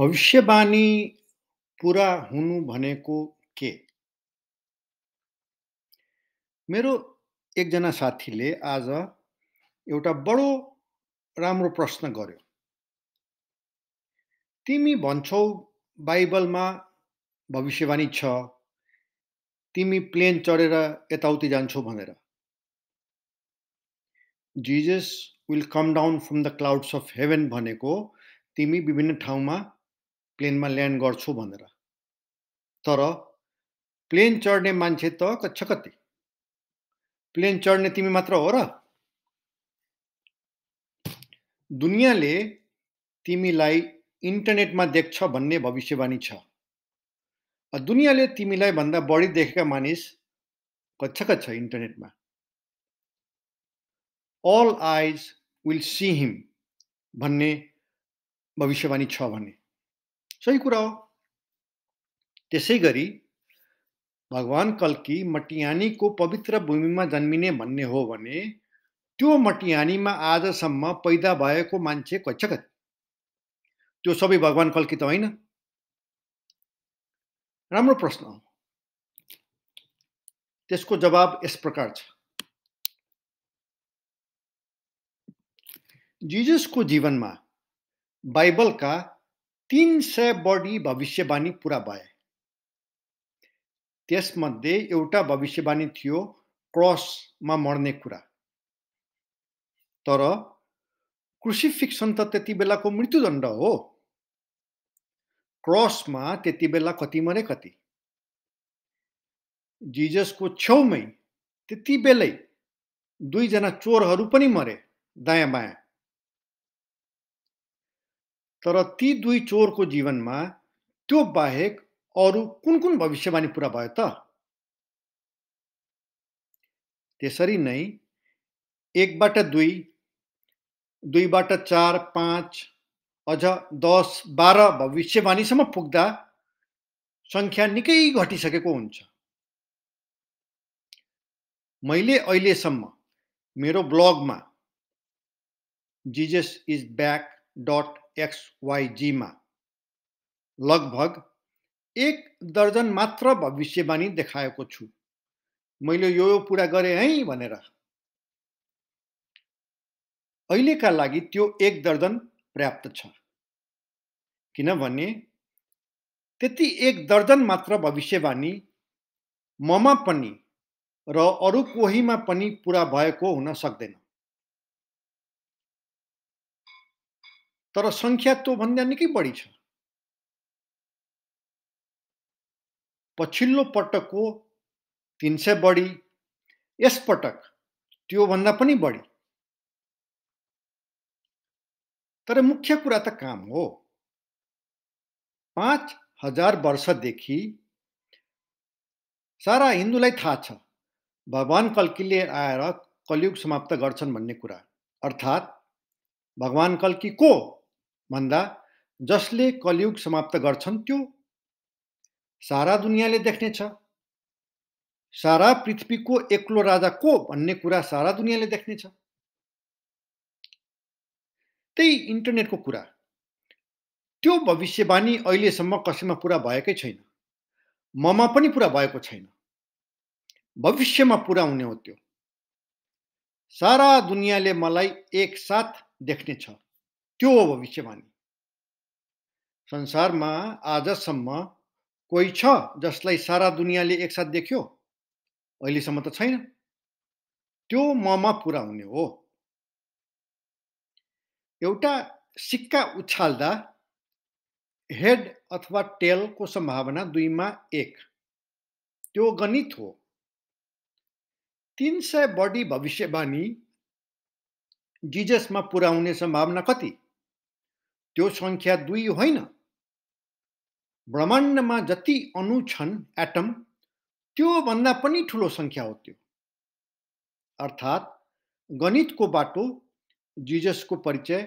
भविष्यवाणी पुरा हुनु भनेको के मेरो एकजना साथीले आज एउटा बडो राम्रो प्रश्न गर्यो तिमी भन्छौ बाइबलमा भविष्यवाणी छ तिमी प्लेन चढेर यताउति जान्छौ भनेर Jesus will come down from the clouds of heaven भनेको तिमी विभिन्न ठाउँमा प्लेनमा ल्यान्ड गर्छु भनेर तर प्लेन चढ्ने मान्छे त कति प्लेन चढ्ने तिमी मात्र हो र दुनियाँले तिमीलाई इन्टरनेटमा देख्छ भन्ने भविष्यवाणी छ दुनियाँले तिमीलाई भन्दा बढी देखेका मानिस कक्षका छ इन्टरनेटमा अल आइज विल सी हिम भन्ने भविष्यवाणी छ भने सही कुरा हो त्यसै गरी भगवान् कल्की मटियानीको पवित्र भूमिमा जन्मिने भन्ने हो भने त्यो मटियानीमा आजसम्म पैदा भएको मान्छे कच्छ कति त्यो सबै भगवान् कल्की त होइन राम्रो प्रश्न हो त्यसको जवाब यस प्रकार छ जिजसको जीवनमा बाइबलका तिन सय बढी भविष्यवाणी पुरा भए त्यसमध्ये एउटा भविष्यवाणी थियो क्रसमा मर्ने कुरा तर क्रुसिफिक्सन त त्यति बेलाको मृत्युदण्ड हो क्रसमा त्यति बेला कति मरे कति जिजसको छेउमै त्यति बेलै दुईजना चोरहरू पनि मरे दायाँ बायाँ तर ती दुई चोरको जीवनमा त्यो बाहेक अरू कुन कुन भविष्यवाणी पुरा भयो त त्यसरी नै एकबाट दुई दुईबाट चार पाँच अझ दस बाह्र भविष्यवाणीसम्म पुग्दा सङ्ख्या निकै घटिसकेको हुन्छ मैले अहिलेसम्म मेरो ब्लगमा जिजस इज ब्याक डट एक्सवाइजीमा लगभग एक दर्जन मात्र भविष्यवाणी देखाएको छु मैले यो यो पुरा गरेँ है भनेर अहिलेका लागि त्यो एक दर्जन पर्याप्त छ किनभने त्यति एक दर्जन मात्र भविष्यवाणी ममा पनि र अरू कोहीमा पनि पुरा भएको हुन सक्दैन तर सङ्ख्या तँभन्दा निकै बढी छ पछिल्लो पटकको तिन सय बढी यसपटक त्योभन्दा पनि बढी तर मुख्य कुरा त काम हो पाँच हजार वर्षदेखि सारा हिन्दूलाई थाहा छ भगवान् कल्कीले आएर कलयुग समाप्त गर्छन् भन्ने कुरा अर्थात् भगवान् कल्की को भन्दा जसले कलियुग समाप्त गर्छन् त्यो सारा दुनियाँले देख्नेछ सारा पृथ्वीको एक्लो राजा को भन्ने कुरा सारा दुनियाँले देख्नेछ त्यही इन्टरनेटको कुरा त्यो भविष्यवाणी अहिलेसम्म कसैमा पुरा भएकै छैन ममा पनि पुरा भएको छैन भविष्यमा पुरा हुने हो त्यो सारा दुनियाँले मलाई एकसाथ देख्नेछ त्यो हो भविष्यवाणी संसारमा आजसम्म कोही छ जसलाई सारा दुनियाँले एकसाथ देख्यो अहिलेसम्म त छैन त्यो ममा पुरा हुने हो एउटा सिक्का उछाल्दा हेड अथवा टेलको सम्भावना दुईमा एक त्यो गणित हो तिन सय बढी भविष्यवाणी जिजसमा पुरा सम्भावना कति त्यो सङ्ख्या दुई होइन ब्रह्माण्डमा जति अणु छन् एटम त्योभन्दा पनि ठुलो सङ्ख्या हो त्यो अर्थात् गणितको बाटो जिजसको परिचय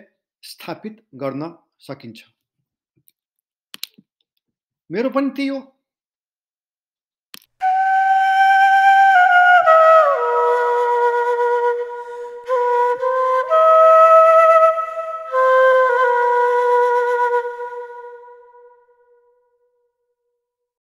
स्थापित गर्न सकिन्छ मेरो पनि त्यही हो